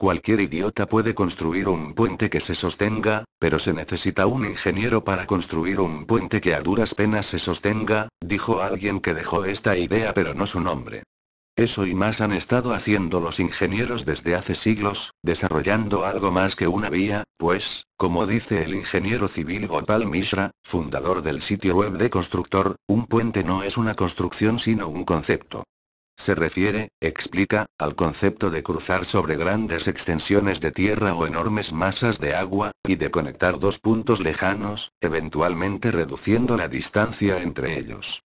Cualquier idiota puede construir un puente que se sostenga, pero se necesita un ingeniero para construir un puente que a duras penas se sostenga, dijo alguien que dejó esta idea pero no su nombre. Eso y más han estado haciendo los ingenieros desde hace siglos, desarrollando algo más que una vía, pues, como dice el ingeniero civil Gopal Mishra, fundador del sitio web de Constructor, un puente no es una construcción sino un concepto. Se refiere, explica, al concepto de cruzar sobre grandes extensiones de tierra o enormes masas de agua, y de conectar dos puntos lejanos, eventualmente reduciendo la distancia entre ellos.